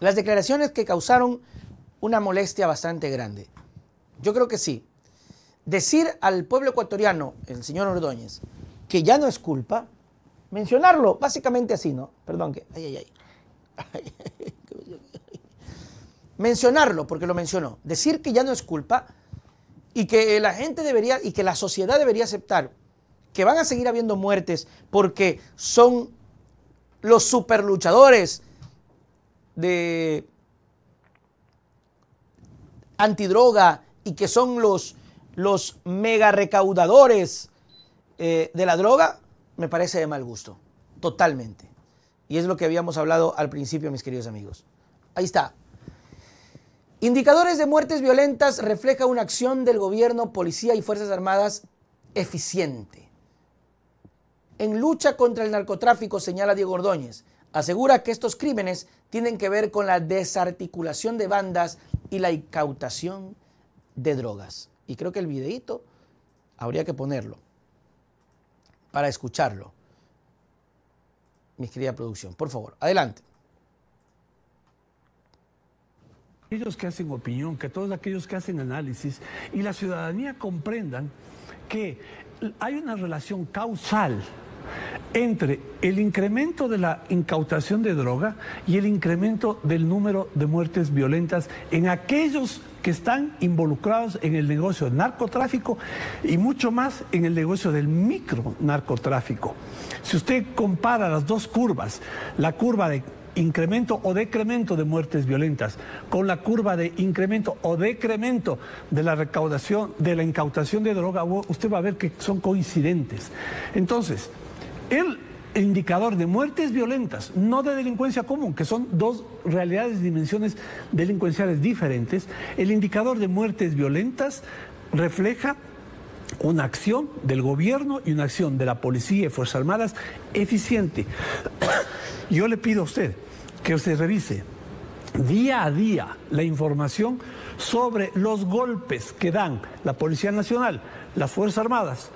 Las declaraciones que causaron una molestia bastante grande. Yo creo que sí. Decir al pueblo ecuatoriano, el señor Ordóñez, que ya no es culpa, mencionarlo básicamente así, ¿no? Perdón que... Ay, ay, ay. mencionarlo, porque lo mencionó. Decir que ya no es culpa y que la gente debería, y que la sociedad debería aceptar que van a seguir habiendo muertes porque son los superluchadores de antidroga y que son los, los mega recaudadores eh, de la droga, me parece de mal gusto, totalmente. Y es lo que habíamos hablado al principio, mis queridos amigos. Ahí está. Indicadores de muertes violentas refleja una acción del gobierno, policía y Fuerzas Armadas eficiente. En lucha contra el narcotráfico, señala Diego Ordóñez, asegura que estos crímenes tienen que ver con la desarticulación de bandas y la incautación de drogas. Y creo que el videíto habría que ponerlo para escucharlo. Mi querida producción, por favor, adelante. Aquellos que hacen opinión, que todos aquellos que hacen análisis y la ciudadanía comprendan que hay una relación causal entre el incremento de la incautación de droga y el incremento del número de muertes violentas en aquellos que están involucrados en el negocio del narcotráfico y mucho más en el negocio del micro narcotráfico. Si usted compara las dos curvas, la curva de incremento o decremento de muertes violentas, con la curva de incremento o decremento de la recaudación, de la incautación de droga, usted va a ver que son coincidentes. Entonces, el indicador de muertes violentas, no de delincuencia común, que son dos realidades, dimensiones delincuenciales diferentes, el indicador de muertes violentas refleja una acción del gobierno y una acción de la policía y Fuerzas Armadas eficiente. Yo le pido a usted que usted revise día a día la información sobre los golpes que dan la Policía Nacional, las Fuerzas Armadas,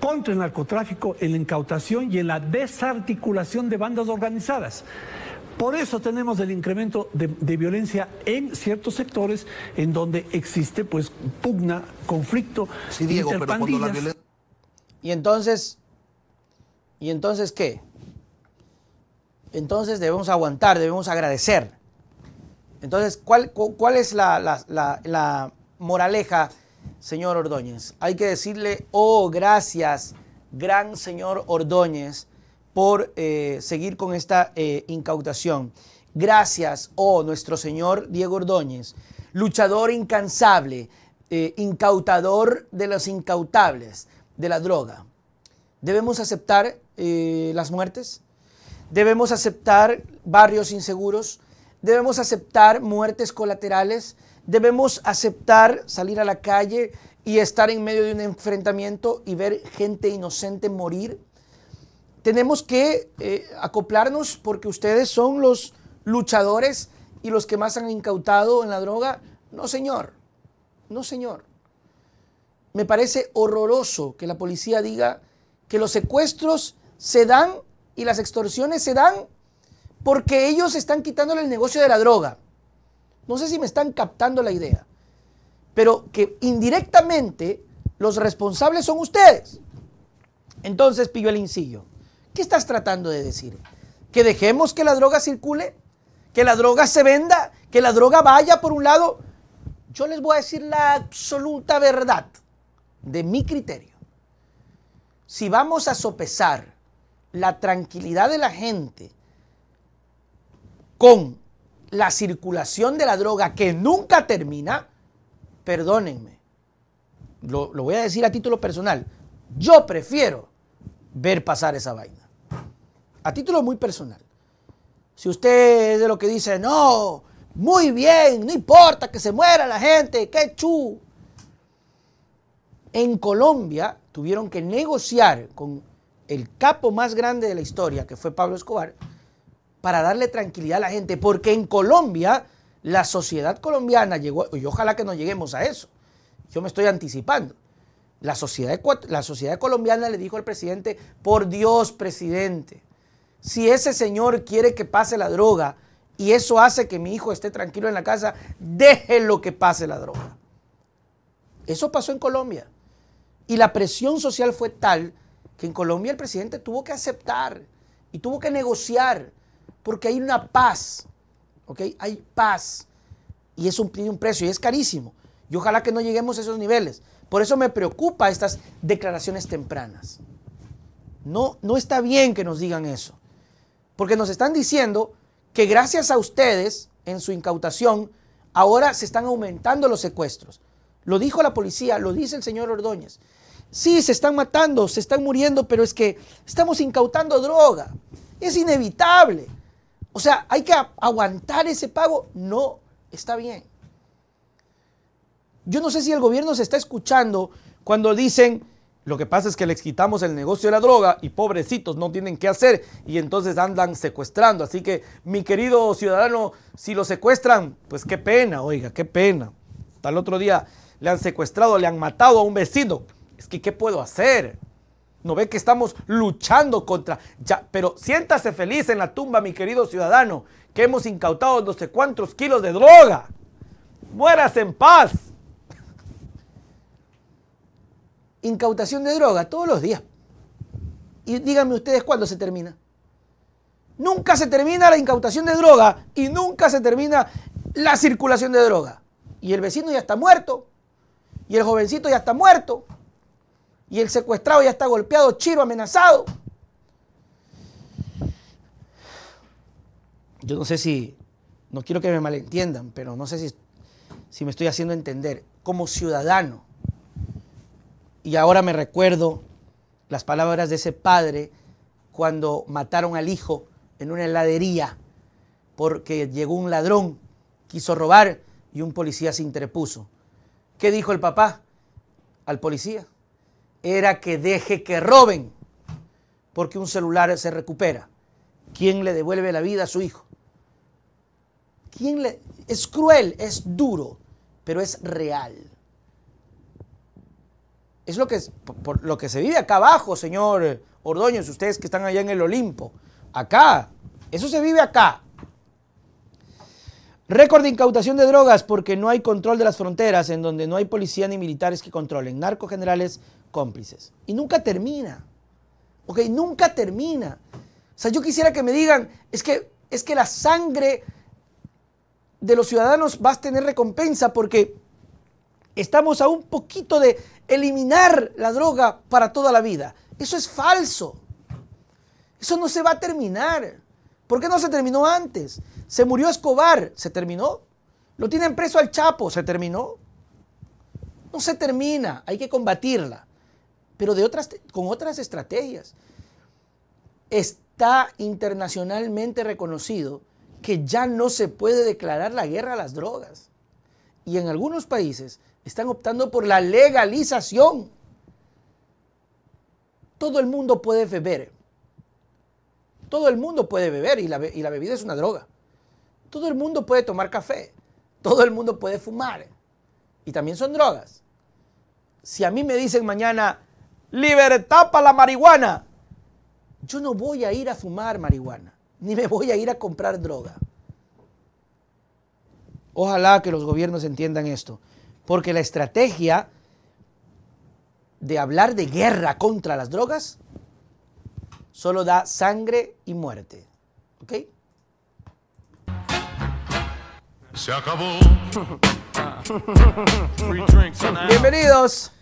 contra el narcotráfico, en la incautación y en la desarticulación de bandas organizadas. Por eso tenemos el incremento de, violencia en ciertos sectores en donde existe pues pugna, conflicto, Y entonces, ¿y entonces qué? Entonces debemos aguantar, debemos agradecer. Entonces, ¿cuál, es la moraleja? señor Ordóñez. Hay que decirle, oh, gracias, gran señor Ordóñez, por eh, seguir con esta eh, incautación. Gracias, oh, nuestro señor Diego Ordóñez, luchador incansable, eh, incautador de los incautables, de la droga. ¿Debemos aceptar las muertes? ¿Debemos aceptar barrios inseguros? ¿Debemos aceptar muertes colaterales? debemos aceptar salir a la calle y estar en medio de un enfrentamiento y ver gente inocente morir. Tenemos que eh, acoplarnos porque ustedes son los luchadores y los que más han incautado en la droga. No, señor. No, señor. Me parece horroroso que la policía diga que los secuestros se dan y las extorsiones se dan porque ellos están quitándole el negocio de la droga. No sé si me están captando la idea, pero que indirectamente los responsables son ustedes. Entonces, incillo. ¿qué estás tratando de decir? ¿Que dejemos que la droga circule? ¿Que la droga se venda? ¿Que la droga vaya por un lado? Yo les voy a decir la absoluta verdad de mi criterio. Si vamos a sopesar la tranquilidad de la gente con la circulación de la droga que nunca termina, perdónenme, lo, voy a decir a título personal, yo prefiero ver pasar esa vaina. A título muy personal. Si usted es de lo que dice, no, muy bien, no importa que se muera la gente, qué chu. En Colombia tuvieron que negociar con el capo más grande de la historia, que fue Pablo Escobar, para darle tranquilidad a la gente, porque en Colombia, la sociedad colombiana llegó, y ojalá que no lleguemos a eso, yo me estoy anticipando. La sociedad, la sociedad colombiana le dijo al presidente, por Dios, presidente, si ese señor quiere que pase la droga y eso hace que mi hijo esté tranquilo en la casa, lo que pase la droga. Eso pasó en Colombia. Y la presión social fue tal que en Colombia el presidente tuvo que aceptar y tuvo que negociar porque hay una paz, ¿ok? Hay paz y es un precio y es carísimo. Y ojalá que no lleguemos a esos niveles. Por eso me preocupa estas declaraciones tempranas. No, no está bien que nos digan eso, porque nos están diciendo que gracias a ustedes, en su incautación, ahora se están aumentando los secuestros. Lo dijo la policía, lo dice el señor Ordóñez. Sí, se están matando, se están muriendo, pero es que estamos incautando droga. Es inevitable. O sea, hay que aguantar ese pago. No está bien. Yo no sé si el gobierno se está escuchando cuando dicen, lo que pasa es que les quitamos el negocio de la droga y pobrecitos no tienen qué hacer y entonces andan secuestrando. Así que, mi querido ciudadano, si lo secuestran, pues qué pena, oiga, qué pena. Tal otro día le han secuestrado, le han matado a un vecino. Es que, ¿qué puedo hacer? No ve que estamos luchando contra. Ya, pero siéntase feliz en la tumba, mi querido ciudadano, que hemos incautado no sé cuántos kilos de droga. Mueras en paz. Incautación de droga todos los días. Y díganme ustedes cuándo se termina. Nunca se termina la incautación de droga y nunca se termina la circulación de droga. Y el vecino ya está muerto. Y el jovencito ya está muerto. Y el secuestrado ya está golpeado, chiro, amenazado. Yo no sé si, no quiero que me malentiendan, pero no sé si, si me estoy haciendo entender. Como ciudadano, y ahora me recuerdo las palabras de ese padre cuando mataron al hijo en una heladería porque llegó un ladrón, quiso robar y un policía se interpuso. ¿Qué dijo el papá al policía? era que deje que roben, porque un celular se recupera. ¿Quién le devuelve la vida a su hijo? ¿Quién le... Es cruel, es duro, pero es real. Es lo que, por, lo que se vive acá abajo, señor eh, Ordóñez, ustedes que están allá en el Olimpo. Acá, eso se vive acá. Récord de incautación de drogas porque no hay control de las fronteras en donde no hay policía ni militares que controlen. Narcogenerales cómplices. Y nunca termina. ¿Ok? Nunca termina. O sea, yo quisiera que me digan, es que, es que la sangre de los ciudadanos va a tener recompensa porque estamos a un poquito de eliminar la droga para toda la vida. Eso es falso. Eso no se va a terminar. ¿Por qué no se terminó antes? Se murió Escobar, se terminó. Lo tienen preso al Chapo, se terminó. No se termina, hay que combatirla pero de otras, con otras estrategias. Está internacionalmente reconocido que ya no se puede declarar la guerra a las drogas. Y en algunos países están optando por la legalización. Todo el mundo puede beber. Todo el mundo puede beber y la, y la bebida es una droga. Todo el mundo puede tomar café. Todo el mundo puede fumar. Y también son drogas. Si a mí me dicen mañana, libertad para la marihuana. Yo no voy a ir a fumar marihuana, ni me voy a ir a comprar droga. Ojalá que los gobiernos entiendan esto, porque la estrategia de hablar de guerra contra las drogas solo da sangre y muerte. ¿Ok? Se acabó. Bienvenidos